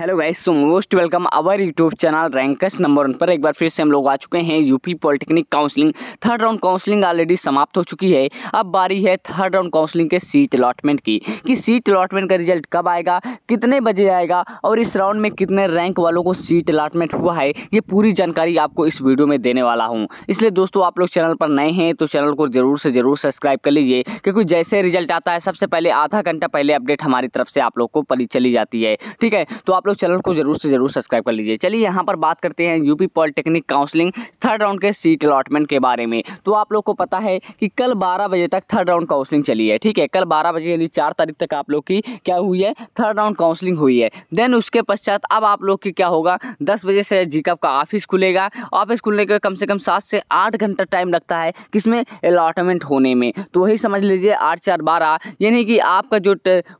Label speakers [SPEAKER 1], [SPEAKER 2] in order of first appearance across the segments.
[SPEAKER 1] hello guys so most welcome our YouTube channel rankers number one पर एक बार फिर से हम लोग आ चुके हैं UP polytechnic counselling third round counselling already समाप्त हो चुकी है अब बारी है थर्ड राउंड काउंसलिंग के सीट अलॉटमेंट की कि सीट अलॉटमेंट का रिजल्ट कब आएगा कितने बजे आएगा और इस राउंड में कितने रैंक वालों को सीट अलाटमेंट हुआ है ये पूरी जानकारी आपको इस वीडियो में देने वाला हूँ इसलिए दोस्तों आप लोग चैनल पर नए हैं तो चैनल को ज़रूर से ज़रूर सब्सक्राइब कर लीजिए क्योंकि जैसे रिजल्ट आता है सबसे पहले आधा घंटा पहले अपडेट हमारी तरफ से आप लोग को पली चली जाती है ठीक है तो आप आप लोग चैनल को जरूर से जरूर सब्सक्राइब कर लीजिए चलिए यहाँ पर बात करते हैं UP polytechnic counselling third round के सीट अलॉटमेंट के बारे में तो आप लोग को पता है कि कल बारह बजे तक थर्ड राउंड काउंसलिंग चली है ठीक है कल बारह बजे यानी चार तारीख तक आप लोग की क्या हुई है थर्ड राउंड काउंसलिंग हुई है देन उसके पश्चात अब आप लोग की क्या होगा दस बजे से जी का ऑफिस खुलेगा ऑफिस खुलने के कम से कम सात से आठ घंटा टाइम लगता है किसमें अलाटमेंट होने में तो वही समझ लीजिए आठ चार बारह यानी कि आपका जो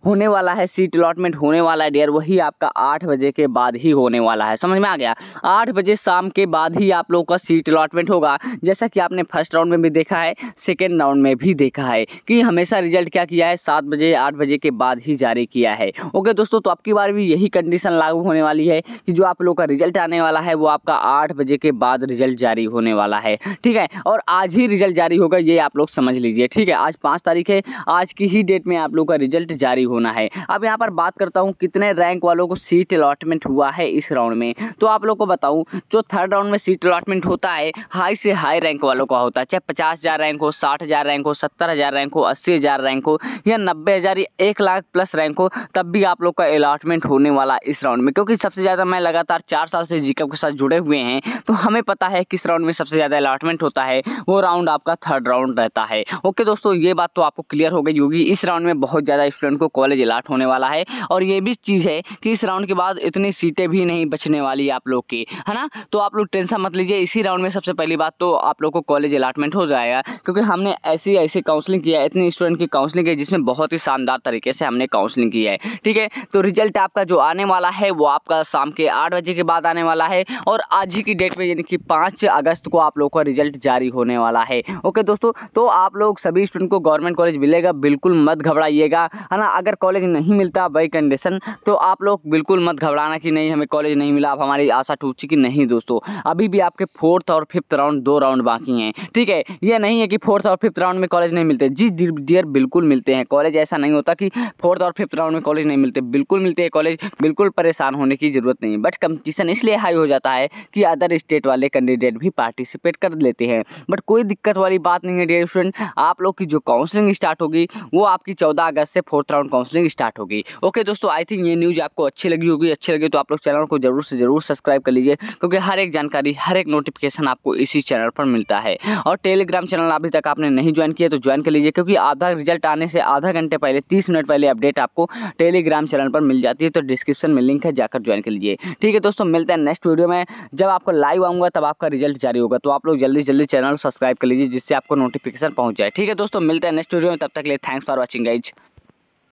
[SPEAKER 1] होने वाला है सीट अलाटमेंट होने वाला है डेयर वही आपका आठ आठ बजे के बाद ही होने वाला है समझ में आ गया आठ बजे शाम के बाद ही आप लोगों का सीट अलॉटमेंट होगा जैसा कि आपने फर्स्ट राउंड में भी देखा है सेकेंड राउंड में भी देखा है कि हमेशा रिजल्ट क्या किया है सात बजे आठ बजे के बाद ही जारी किया है ओके दोस्तों तो आपकी बार भी यही कंडीशन लागू होने वाली है कि जो आप लोग का रिजल्ट आने वाला है वो आपका आठ बजे के बाद रिजल्ट जारी होने वाला है ठीक है और आज ही रिजल्ट जारी होगा ये आप लोग समझ लीजिए ठीक है आज पाँच तारीख है आज की ही डेट में आप लोग का रिजल्ट जारी होना है अब यहाँ पर बात करता हूँ कितने रैंक वालों को सीट सीट अलॉटमेंट हुआ है इस राउंड में तो आप लोग को बताऊँ जो थर्ड राउंड में सीट अलॉटमेंट होता है हाई से हाई रैंक वालों का होता है चाहे पचास हज़ार रैंक हो साठ हज़ार रैंक हो सत्तर हज़ार रैंक हो अस्सी हज़ार रैंक हो या नब्बे हज़ार या एक लाख प्लस रैंक हो तब भी आप लोग का अलॉटमेंट होने वाला इस राउंड में क्योंकि सबसे ज़्यादा मैं लगातार चार साल से जीकअप के साथ जुड़े हुए हैं तो हमें पता है किस राउंड में सबसे ज़्यादा अलॉटमेंट होता है वो राउंड आपका थर्ड राउंड रहता है ओके दोस्तों ये बात तो आपको क्लियर हो गई होगी इस राउंड में बहुत ज़्यादा स्टूडेंट को कॉलेज अलाट होने वाला है और ये भी चीज़ है कि इस राउंड के के बाद इतनी सीटें भी नहीं बचने वाली आप लोग की है ना तो आप लोग टेंशन मत लीजिए इसी राउंड में सबसे पहली बात तो आप लोग को कॉलेज अलाटमेंट हो जाएगा क्योंकि हमने ऐसी ऐसी काउंसलिंग किया है इतनी स्टूडेंट की काउंसलिंग है जिसमें बहुत ही शानदार तरीके से हमने काउंसलिंग की है ठीक है तो रिजल्ट आपका जो आने वाला है वो आपका शाम के आठ बजे के बाद आने वाला है और आज ही की डेट में यानी कि पाँच अगस्त को आप लोग का रिजल्ट जारी होने वाला है ओके दोस्तों तो आप लोग सभी स्टूडेंट को गवर्नमेंट कॉलेज मिलेगा बिल्कुल मत घबराइएगा है ना अगर कॉलेज नहीं मिलता बाई कंडीशन तो आप लोग बिल्कुल मत घबराना कि नहीं हमें कॉलेज नहीं मिला अब हमारी आशा टूट चुकी नहीं दोस्तों अभी भी आपके फोर्थ और फिफ्थ राउंड दो राउंड बाकी हैं ठीक है यह नहीं है कि फोर्थ और फिफ्थ राउंड में कॉलेज नहीं मिलते जी डियर बिल्कुल मिलते हैं कॉलेज ऐसा नहीं होता कि फोर्थ और फिफ्थ राउंड में कॉलेज नहीं मिलते बिल्कुल मिलते हैं कॉलेज बिल्कुल परेशान होने की ज़रूरत नहीं बट कंपटीशन इसलिए हाई हो जाता है कि अदर स्टेट वाले कैंडिडेट भी पार्टिसिपेट कर लेते हैं बट कोई दिक्कत वाली बात नहीं है डियर स्टूडेंट आप लोग की जो काउंसलिंग स्टार्ट होगी वो आपकी चौदह अगस्त से फोर्थ राउंड काउंसलिंग स्टार्ट होगी ओके दोस्तों आई थिंक ये न्यूज़ आपको अच्छी लगी होगी अच्छी लगी तो आप लोग चैनल को जरूर से जरूर सब्सक्राइब कर लीजिए क्योंकि हर एक जानकारी हर एक नोटिफिकेशन आपको इसी चैनल पर मिलता है और टेलीग्राम चैनल अभी तक आपने नहीं ज्वाइन किया तो ज्वाइन कर लीजिए क्योंकि आधा रिजल्ट आने से आधा घंटे पहले तीस मिनट पहले अपडेट आपको टेलीग्राम चैनल पर मिल जाती है तो डिस्क्रिप्शन में लिंक है जाकर ज्वाइन कर लीजिए ठीक है दोस्तों मिलते हैं नेक्स्ट वीडियो में जब आपको लाइव आऊंगा तब आपका रिजल्ट जारी होगा तो आप लोग जल्दी जल्दी चैनल सब्सक्राइब कर लीजिए जिससे आपको नोटिफिकेशन पहुंच जाए ठीक है दोस्तों मिलते हैं नेक्स्ट वीडियो में तब तक लिए थैंक्स फॉर वॉचिंग गाइज